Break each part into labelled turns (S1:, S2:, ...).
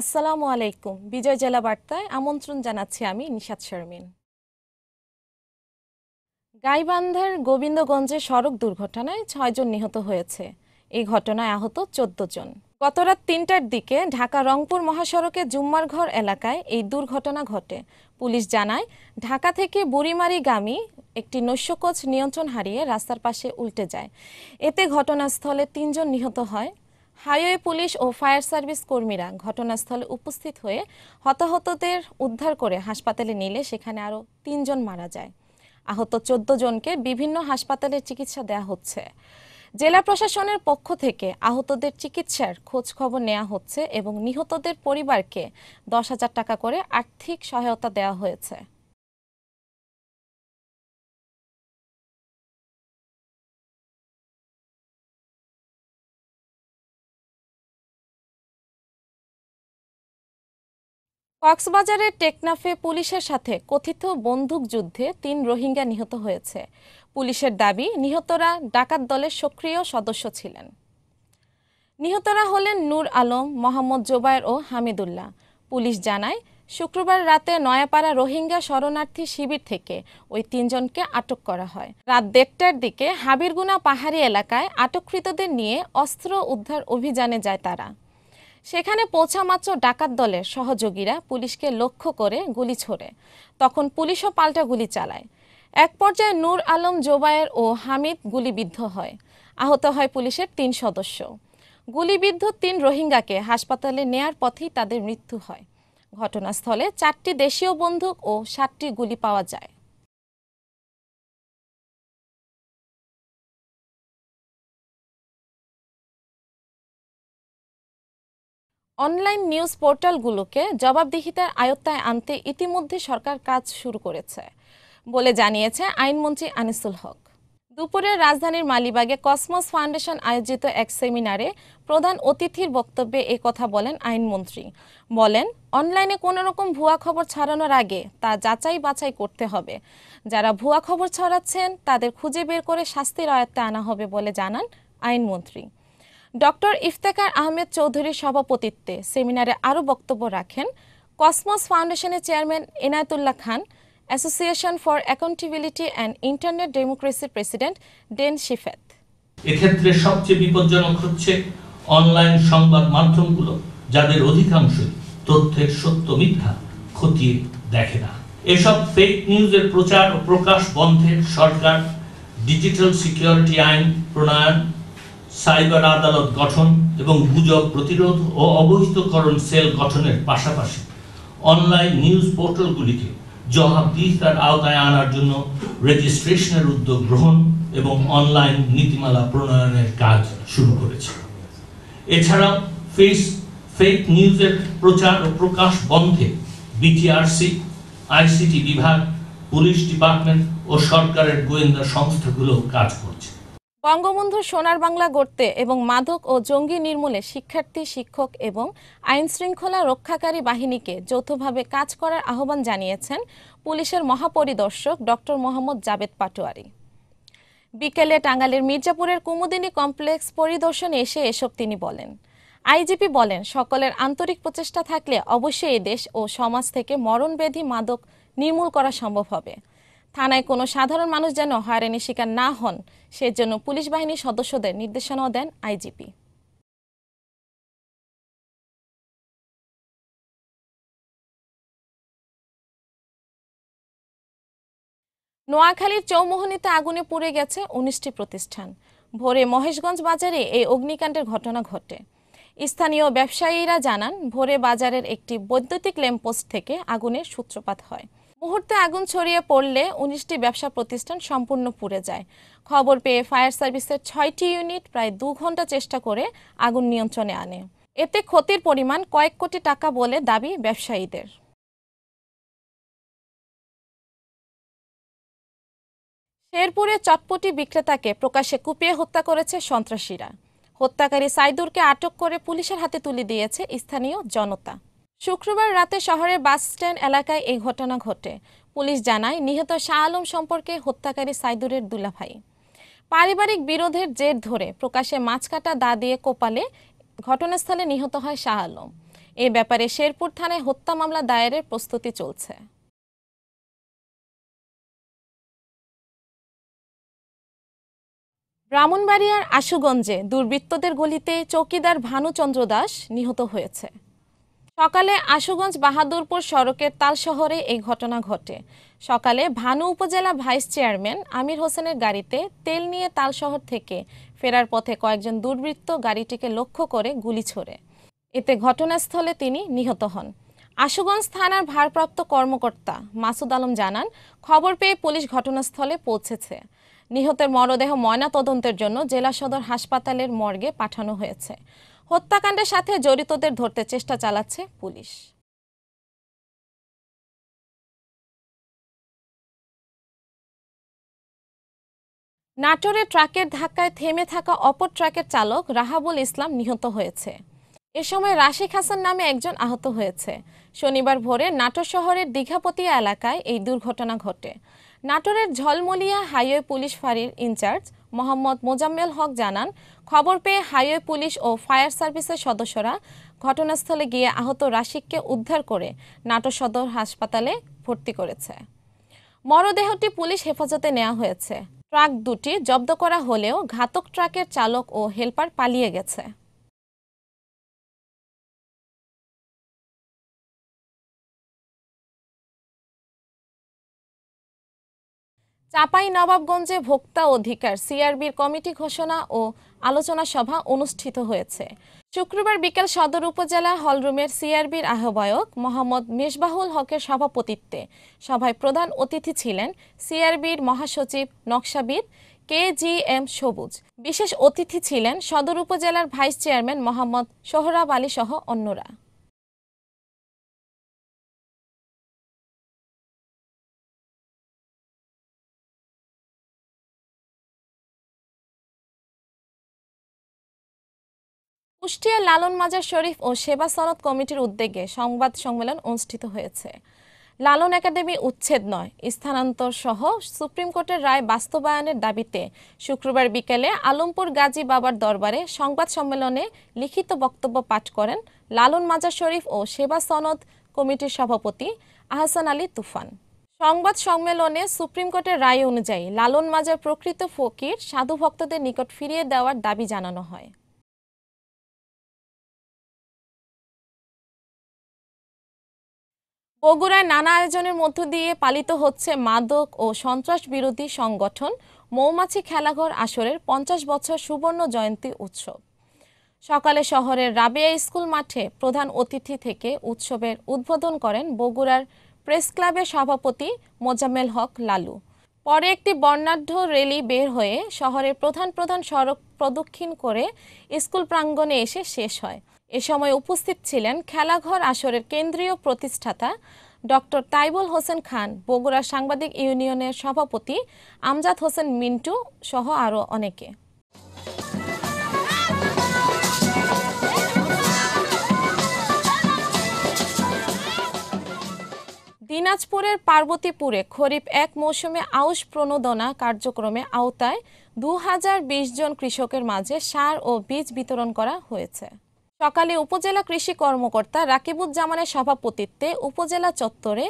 S1: আসসালামু আলাইকুম বিজয় জেলা বার্তায় আমন্ত্রণ জানাচ্ছি আমি নিশাদ শারমিন গাইবান্ধার গোবিন্দগঞ্জে সড়ক দুর্ঘটনায় ছয়জন নিহত হয়েছে এই ঘটনায় আহত চোদ্দ জন গতরাত তিনটার দিকে ঢাকা রংপুর মহাসড়কে জুম্মারঘর এলাকায় এই দুর্ঘটনা ঘটে পুলিশ জানায় ঢাকা থেকে বুড়িমারিগামী একটি নৈশকোচ নিয়ন্ত্রণ হারিয়ে রাস্তার পাশে উল্টে যায় এতে ঘটনাস্থলে তিনজন নিহত হয় হাইওয়ে পুলিশ ও ফায়ার সার্ভিস কর্মীরা ঘটনাস্থলে উপস্থিত হয়ে হতাহতদের উদ্ধার করে হাসপাতালে নিলে সেখানে আরও তিনজন মারা যায় আহত চোদ্দ জনকে বিভিন্ন হাসপাতালে চিকিৎসা দেয়া হচ্ছে জেলা প্রশাসনের পক্ষ থেকে আহতদের চিকিৎসার খোঁজ খবর নেওয়া হচ্ছে এবং নিহতদের পরিবারকে দশ হাজার টাকা করে আর্থিক সহায়তা দেওয়া হয়েছে কক্সবাজারের টেকনাফে পুলিশের সাথে কথিত বন্দুকযুদ্ধে তিন রোহিঙ্গা নিহত হয়েছে পুলিশের দাবি নিহতরা ডাকাত দলের সক্রিয় সদস্য ছিলেন নিহতরা হলেন নূর আলম মোহাম্মদ জোবায়ের ও হামিদুল্লাহ পুলিশ জানায় শুক্রবার রাতে নয়াপাড়া রোহিঙ্গা শরণার্থী শিবির থেকে ওই তিনজনকে আটক করা হয় রাত দেড়টার দিকে হাবিরগুনা পাহাড়ি এলাকায় আটককৃতদের নিয়ে অস্ত্র উদ্ধার অভিযানে যায় তারা সেখানে পৌঁছা মাত্র ডাকাত দলের সহযোগীরা পুলিশকে লক্ষ্য করে গুলি ছোড়ে তখন পুলিশও পাল্টা গুলি চালায় এক পর্যায়ে নূর আলম জোবায়ের ও হামিদ গুলিবিদ্ধ হয় আহত হয় পুলিশের তিন সদস্য গুলিবিদ্ধ তিন রোহিঙ্গাকে হাসপাতালে নেয়ার পথেই তাদের মৃত্যু হয় ঘটনাস্থলে চারটি দেশীয় বন্দুক ও সাতটি গুলি পাওয়া যায় অনলাইন নিউজ পোর্টালগুলোকে জবাবদিহিতার আয়ত্তায় আনতে ইতিমধ্যে সরকার কাজ শুরু করেছে বলে জানিয়েছে আইনমন্ত্রী আনিসুল হক দুপুরে রাজধানীর মালিবাগে কসমস ফাউন্ডেশন আয়োজিত এক সেমিনারে প্রধান অতিথির বক্তব্যে এ কথা বলেন আইনমন্ত্রী বলেন অনলাইনে কোনো রকম ভুয়া খবর ছড়ানোর আগে তা যাচাই বাছাই করতে হবে যারা ভুয়া খবর ছড়াচ্ছেন তাদের খুঁজে বের করে শাস্তির আয়ত্তে আনা হবে বলে জানান আইনমন্ত্রী ডক্টর ইফতেকার আহমেদ চৌধুরীর সভাপতিত্বে সেমিনারে আরও বক্তব্য রাখেন কসমস ফাউন্ডেশনের chairman Enayetullah Khan association for accountability and internet ডেমোক্রেসির প্রেসিডেন্ট ডেন শিফেত
S2: এক্ষেত্রে সবচেয়ে বিপজ্জনক হচ্ছে অনলাইন সংবাদ মাধ্যমগুলো যাদের অধিকাংশই তথ্যের সত্য মিথ্যা খতিয়ে দেখে না এসব ফেক নিউজের প্রচার ও প্রকাশ বন্ধের সরকার ডিজিটাল সিকিউরিটি আইন প্রণয়ন সাইবার আদালত গঠন এবং গুজব প্রতিরোধ ও অবহিতকরণ সেল গঠনের পাশাপাশি অনলাইন নিউজ পোর্টালগুলিকে জবাবদিহিতার আওতায় আনার জন্য রেজিস্ট্রেশনের উদ্যোগ গ্রহণ এবং অনলাইন নীতিমালা প্রণয়নের কাজ শুরু করেছে এছাড়া ফেস ফেক নিউজের প্রচার ও প্রকাশ বন্ধে বিটিআরসি আইসিটি বিভাগ পুলিশ ডিপার্টমেন্ট ও সরকারের গোয়েন্দা সংস্থাগুলো কাজ করছে
S1: বঙ্গবন্ধু সোনার বাংলা গড়তে এবং মাদক ও জঙ্গি নির্মূলে শিক্ষার্থী শিক্ষক এবং আইন শৃঙ্খলা রক্ষাকারী বাহিনীকে যৌথভাবে কাজ করার আহ্বান জানিয়েছেন পুলিশের মহাপরিদর্শক ডক্টর মোহাম্মদ জাবেদ পাটোয়ারি বিকেলে টাঙ্গালের মির্জাপুরের কুমুদিনী কমপ্লেক্স পরিদর্শনে এসে এসব তিনি বলেন আইজিপি বলেন সকলের আন্তরিক প্রচেষ্টা থাকলে অবশ্যই এ দেশ ও সমাজ থেকে মরণব্যাধি মাদক নির্মূল করা সম্ভব হবে থানায় কোনো সাধারণ মানুষ যেন হয়রানির শিকার না হন সেজন্য পুলিশ বাহিনীর সদস্যদের নির্দেশনাও দেন আইজিপি নোয়াখালীর চৌমোহনীতে আগুনে পুড়ে গেছে উনিশটি প্রতিষ্ঠান ভোরে মহেশগঞ্জ বাজারে এই অগ্নিকাণ্ডের ঘটনা ঘটে স্থানীয় ব্যবসায়ীরা জানান ভোরে বাজারের একটি বৈদ্যুতিক ল্যাম্পপোস্ট থেকে আগুনের সূত্রপাত হয় মুহূর্তে আগুন ছড়িয়ে পড়লে উনিশটি ব্যবসা প্রতিষ্ঠান সম্পূর্ণ পুড়ে যায় খবর পেয়ে ফায়ার সার্ভিসের ছয়টি ইউনিট প্রায় দু ঘন্টা চেষ্টা করে আগুন নিয়ন্ত্রণে আনে এতে ক্ষতির পরিমাণ কয়েক কোটি টাকা বলে দাবি ব্যবসায়ীদের শেরপুরে চটপটি বিক্রেতাকে প্রকাশ্যে কুপিয়ে হত্যা করেছে সন্ত্রাসীরা হত্যাকারী সাইদুরকে আটক করে পুলিশের হাতে তুলে দিয়েছে স্থানীয় জনতা শুক্রবার রাতে শহরের বাসস্ট্যান্ড এলাকায় এই ঘটনা ঘটে পুলিশ জানায় নিহত শাহ আলম সম্পর্কে হত্যাকারী সাইদুরের দুলাভাই পারিবারিক বিরোধের জের ধরে প্রকাশে মাছকাটা দা দিয়ে কোপালে ঘটনাস্থলে নিহত হয় শাহ আলম এ ব্যাপারে শেরপুর থানায় হত্যা মামলা দায়েরের প্রস্তুতি চলছে ব্রাহ্মণবাড়িয়ার আশুগঞ্জে দুর্বৃত্তদের গলিতে চৌকিদার ভানুচন্দ্র দাস নিহত হয়েছে সকালে আশুগঞ্জ বাহাদুরপুর সড়কের তাল শহরে এই ঘটনা ঘটে সকালে ভানু উপজেলা ভাইস চেয়ারম্যান আমির হোসেনের গাড়িতে তেল নিয়ে তাল শহর থেকে ফেরার পথে কয়েকজন দুর্বৃত্ত গাড়িটিকে লক্ষ্য করে গুলি ছোড়ে এতে ঘটনাস্থলে তিনি নিহত হন আশুগঞ্জ থানার ভারপ্রাপ্ত কর্মকর্তা মাসুদ আলম জানান খবর পেয়ে পুলিশ ঘটনাস্থলে পৌঁছেছে নিহতের মরদেহ ময়নাতদন্তের জন্য জেলা সদর হাসপাতালের মর্গে পাঠানো হয়েছে হত্যাকাণ্ডের সাথে জড়িতদের ধরতে চেষ্টা চালাচ্ছে পুলিশ নাটোরে ট্রাকের ধাক্কায় থেমে থাকা অপর ট্রাকের চালক রাহাবুল ইসলাম নিহত হয়েছে এ সময় রাশিক হাসান নামে একজন আহত হয়েছে শনিবার ভোরে নাটোর শহরের দীঘাপতিয়া এলাকায় এই দুর্ঘটনা ঘটে নাটোরের ঝলমলিয়া হাইওয়ে পুলিশ ফাঁড়ির ইনচার্জ মোহাম্মদ মোজাম্মেল হক জানান খবর পেয়ে হাইওয়ে পুলিশ ও ফায়ার সার্ভিসের সদস্যরা ঘটনাস্থলে গিয়ে আহত রাশিককে উদ্ধার করে নাটোর সদর হাসপাতালে ভর্তি করেছে মরদেহটি পুলিশ হেফাজতে নেওয়া হয়েছে ট্রাক দুটি জব্দ করা হলেও ঘাতক ট্রাকের চালক ও হেলপার পালিয়ে গেছে চাপাই নবাবগঞ্জে ভোক্তা অধিকার সিআরবির কমিটি ঘোষণা ও আলোচনা সভা অনুষ্ঠিত হয়েছে শুক্রবার বিকেল সদর উপজেলা হলরুমের সিআরবির আহ্বায়ক মোহাম্মদ মেশবাহুল হকের সভাপতিত্বে সভায় প্রধান অতিথি ছিলেন সিআরবির মহাসচিব নকশাবিদ কে জি এম সবুজ বিশেষ অতিথি ছিলেন সদর উপজেলার ভাইস চেয়ারম্যান মোহাম্মদ সোহরাব আলী সহ অন্যরা কুষ্টিয়া লালন মাজার শরীফ ও সেবা সনদ কমিটির উদ্যোগে সংবাদ সম্মেলন অনুষ্ঠিত হয়েছে লালন একাডেমি উচ্ছেদ নয় স্থানান্তর সহ সুপ্রিম কোর্টের রায় বাস্তবায়নের দাবিতে শুক্রবার বিকেলে আলমপুর গাজী বাবার দরবারে সংবাদ সম্মেলনে লিখিত বক্তব্য পাঠ করেন লালন মাজার শরীফ ও সেবা সনদ কমিটির সভাপতি আহসান আলী তুফান সংবাদ সম্মেলনে সুপ্রিম কোর্টের রায় অনুযায়ী লালন মাজার প্রকৃত ফকির সাধু ভক্তদের নিকট ফিরিয়ে দেওয়ার দাবি জানানো হয় বগুড়ায় নানা আয়োজনের মধ্য দিয়ে পালিত হচ্ছে মাদক ও সন্ত্রাস বিরোধী সংগঠন মৌমাছি খেলাঘর আসরের পঞ্চাশ বছর সুবর্ণ জয়ন্তী উৎসব সকালে শহরের রাবিয়া স্কুল মাঠে প্রধান অতিথি থেকে উৎসবের উদ্বোধন করেন বগুড়ার প্রেস ক্লাবের সভাপতি মোজাম্মেল হক লালু পরে একটি বর্ণাঢ্য র্যালি বের হয়ে শহরের প্রধান প্রধান সড়ক প্রদক্ষিণ করে স্কুল প্রাঙ্গণে এসে শেষ হয় এ সময় উপস্থিত ছিলেন খেলাঘর আসরের কেন্দ্রীয় প্রতিষ্ঠাতা ডক্টর তাইবুল হোসেন খান বগুড়া সাংবাদিক ইউনিয়নের সভাপতি আমজাদ হোসেন মিন্টু সহ আরও অনেকে দিনাজপুরের পার্বতীপুরে খরিফ এক মৌসুমে আউশ প্রণোদনা কার্যক্রমে আওতায় দু জন কৃষকের মাঝে সার ও বীজ বিতরণ করা হয়েছে সকালে উপজেলা কৃষি কর্মকর্তা রাকিবুজ্জামানের সভাপতিত্বে উপজেলা চত্বরে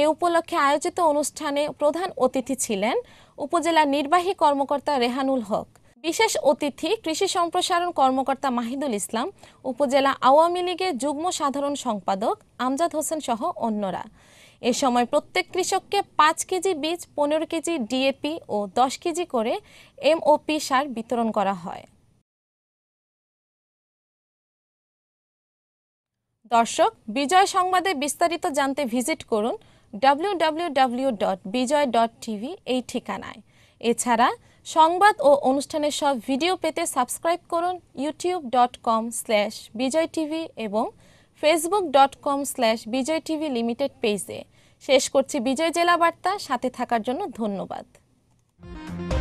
S1: এ উপলক্ষে আয়োজিত অনুষ্ঠানে প্রধান অতিথি ছিলেন উপজেলা নির্বাহী কর্মকর্তা রেহানুল হক বিশেষ অতিথি কৃষি সম্প্রসারণ কর্মকর্তা মাহিদুল ইসলাম উপজেলা আওয়ামী লীগের যুগ্ম সাধারণ সম্পাদক আমজাদ হোসেন সহ অন্যরা এ সময় প্রত্যেক কৃষককে পাঁচ কেজি বীজ পনেরো কেজি ডিএপি ও দশ কেজি করে এমওপি সার বিতরণ করা হয় দর্শক বিজয় সংবাদে বিস্তারিত জানতে ভিজিট করুন www.bijoy.tv এই ঠিকানায় এছাড়া সংবাদ ও অনুষ্ঠানের সব ভিডিও পেতে সাবস্ক্রাইব করুন YouTube dot com slash Bijoy TV এবং Facebook dot com slash Bijoy TV limited পেজে শেষ করছি বিজয় জেলা বার্তা সাথে থাকার জন্য ধন্যবাদ